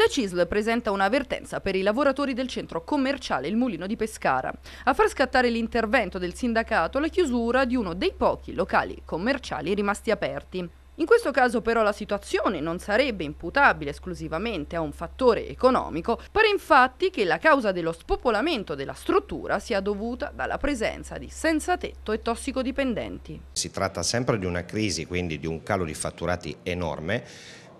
La CISL presenta un'avvertenza per i lavoratori del centro commerciale Il Mulino di Pescara, a far scattare l'intervento del sindacato la chiusura di uno dei pochi locali commerciali rimasti aperti. In questo caso però la situazione non sarebbe imputabile esclusivamente a un fattore economico, pare infatti che la causa dello spopolamento della struttura sia dovuta dalla presenza di senza tetto e tossicodipendenti. Si tratta sempre di una crisi, quindi di un calo di fatturati enorme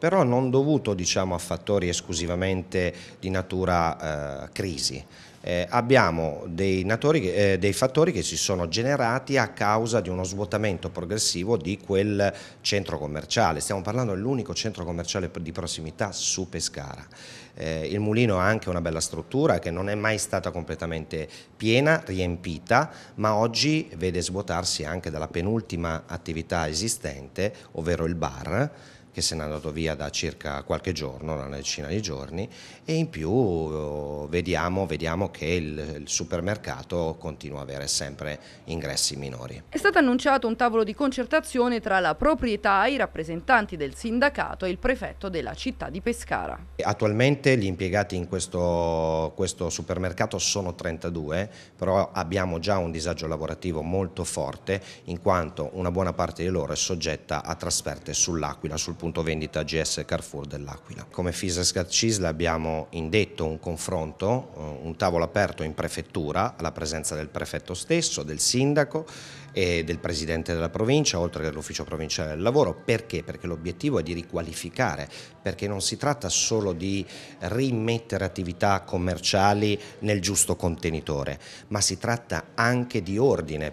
però non dovuto diciamo, a fattori esclusivamente di natura eh, crisi. Eh, abbiamo dei, natori, eh, dei, fattori che si sono generati a causa di uno svuotamento progressivo di quel centro commerciale, stiamo parlando dell'unico centro commerciale di prossimità su Pescara. Eh, il mulino ha anche una bella struttura che non è mai stata completamente piena, riempita, ma oggi vede svuotarsi anche dalla penultima attività esistente, ovvero il bar, che se n'è andato via da circa qualche giorno, una decina di giorni, e in più oh, vediamo, vediamo che il, il, supermercato continua ad avere sempre ingressi minori. È stato annunciato un tavolo di concertazione tra la proprietà, i rappresentanti del sindacato e il prefetto della città di Pescara. Attualmente gli impiegati in questo, questo supermercato sono 32, però abbiamo già un disagio lavorativo molto forte in quanto una buona parte di loro è soggetta a trasferte sull'Aquila, sul punto vendita GS Carrefour dell'Aquila. Come Fisascat CISL abbiamo indetto un confronto, eh, un tavolo aperto in prefettura alla presenza del prefetto stesso, del sindaco e del presidente della provincia, oltre che dell'ufficio provinciale del lavoro. Perché? Perché l'obiettivo è di riqualificare, perché non si tratta solo di rimettere attività commerciali nel giusto contenitore, ma si tratta anche di ordine.